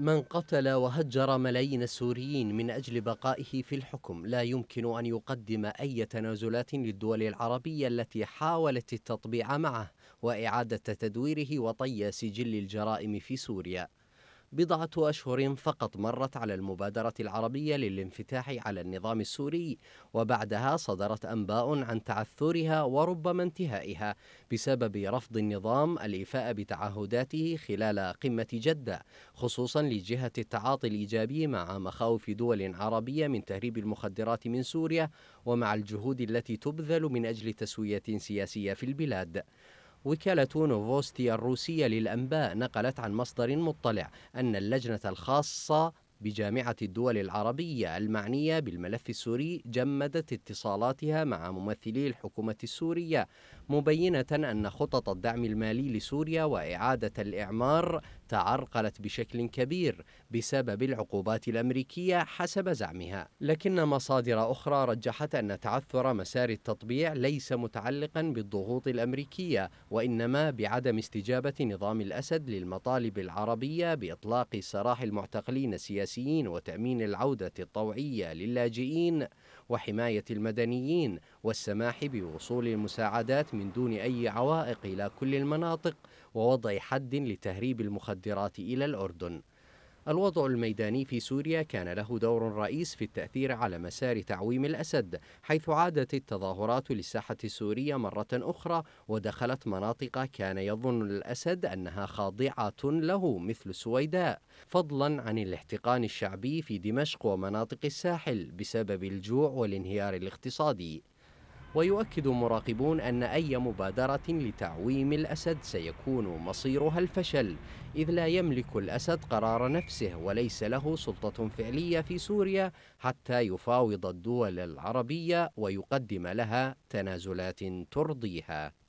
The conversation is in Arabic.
من قتل وهجر ملايين السوريين من أجل بقائه في الحكم لا يمكن أن يقدم أي تنازلات للدول العربية التي حاولت التطبيع معه وإعادة تدويره وطي سجل الجرائم في سوريا بضعة أشهر فقط مرت على المبادرة العربية للانفتاح على النظام السوري وبعدها صدرت أنباء عن تعثرها وربما انتهائها بسبب رفض النظام الإيفاء بتعهداته خلال قمة جدة خصوصا لجهة التعاطي الإيجابي مع مخاوف دول عربية من تهريب المخدرات من سوريا ومع الجهود التي تبذل من أجل تسوية سياسية في البلاد وكالة نوفوستيا الروسية للأنباء نقلت عن مصدر مطلع أن اللجنة الخاصة بجامعة الدول العربية المعنية بالملف السوري جمدت اتصالاتها مع ممثلي الحكومة السورية مبينة أن خطط الدعم المالي لسوريا وإعادة الإعمار تعرقلت بشكل كبير بسبب العقوبات الأمريكية حسب زعمها لكن مصادر أخرى رجحت أن تعثر مسار التطبيع ليس متعلقا بالضغوط الأمريكية وإنما بعدم استجابة نظام الأسد للمطالب العربية بإطلاق سراح المعتقلين السياسيين السياسيين وتأمين العودة الطوعية للاجئين وحماية المدنيين والسماح بوصول المساعدات من دون أي عوائق إلى كل المناطق ووضع حد لتهريب المخدرات إلى الأردن الوضع الميداني في سوريا كان له دور رئيس في التأثير على مسار تعويم الأسد حيث عادت التظاهرات للساحة السورية مرة أخرى ودخلت مناطق كان يظن الأسد أنها خاضعة له مثل السويداء فضلا عن الاحتقان الشعبي في دمشق ومناطق الساحل بسبب الجوع والانهيار الاقتصادي ويؤكد مراقبون أن أي مبادرة لتعويم الأسد سيكون مصيرها الفشل إذ لا يملك الأسد قرار نفسه وليس له سلطة فعلية في سوريا حتى يفاوض الدول العربية ويقدم لها تنازلات ترضيها